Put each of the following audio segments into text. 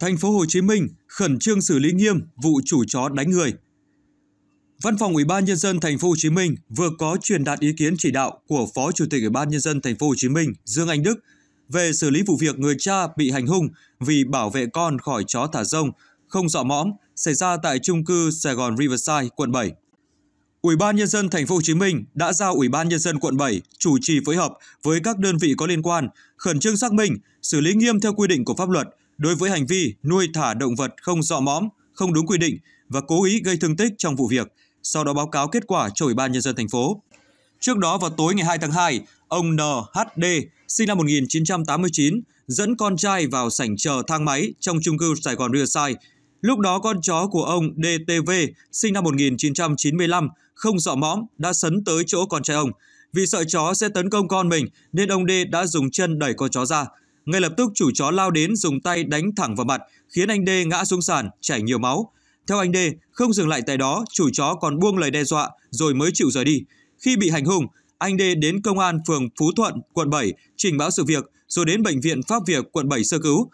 Thành phố Hồ Chí Minh khẩn trương xử lý nghiêm vụ chủ chó đánh người. Văn phòng Ủy ban nhân dân thành phố Hồ Chí Minh vừa có truyền đạt ý kiến chỉ đạo của Phó Chủ tịch Ủy ban nhân dân thành phố Hồ Chí Minh Dương Anh Đức về xử lý vụ việc người cha bị hành hung vì bảo vệ con khỏi chó thả rông không dọ mõm xảy ra tại trung cư Sài Gòn Riverside, quận 7. Ủy ban nhân dân thành phố Hồ Chí Minh đã giao Ủy ban nhân dân quận 7 chủ trì phối hợp với các đơn vị có liên quan khẩn trương xác minh, xử lý nghiêm theo quy định của pháp luật đối với hành vi nuôi thả động vật không dọ mõm, không đúng quy định và cố ý gây thương tích trong vụ việc, sau đó báo cáo kết quả cho Ủy ban Nhân dân thành phố. Trước đó vào tối ngày 2 tháng 2, ông NHD, sinh năm 1989, dẫn con trai vào sảnh chờ thang máy trong chung cư Sài Gòn Riverside. Lúc đó con chó của ông DTV, sinh năm 1995, không dọ mõm, đã sấn tới chỗ con trai ông. Vì sợ chó sẽ tấn công con mình nên ông D đã dùng chân đẩy con chó ra. Ngay lập tức chủ chó lao đến dùng tay đánh thẳng vào mặt, khiến anh Đê ngã xuống sàn, chảy nhiều máu. Theo anh Đê, không dừng lại tại đó, chủ chó còn buông lời đe dọa rồi mới chịu rời đi. Khi bị hành hung, anh Đê đến công an phường Phú Thuận, quận 7 trình báo sự việc rồi đến bệnh viện Pháp Việt quận 7 sơ cứu.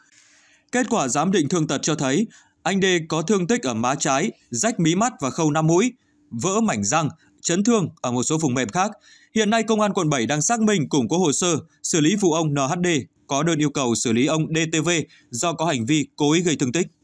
Kết quả giám định thương tật cho thấy anh Đê có thương tích ở má trái, rách mí mắt và khâu năm mũi, vỡ mảnh răng, chấn thương ở một số vùng mềm khác. Hiện nay công an quận 7 đang xác minh củng cố hồ sơ, xử lý vụ ông NHD có đơn yêu cầu xử lý ông DTV do có hành vi cố ý gây thương tích.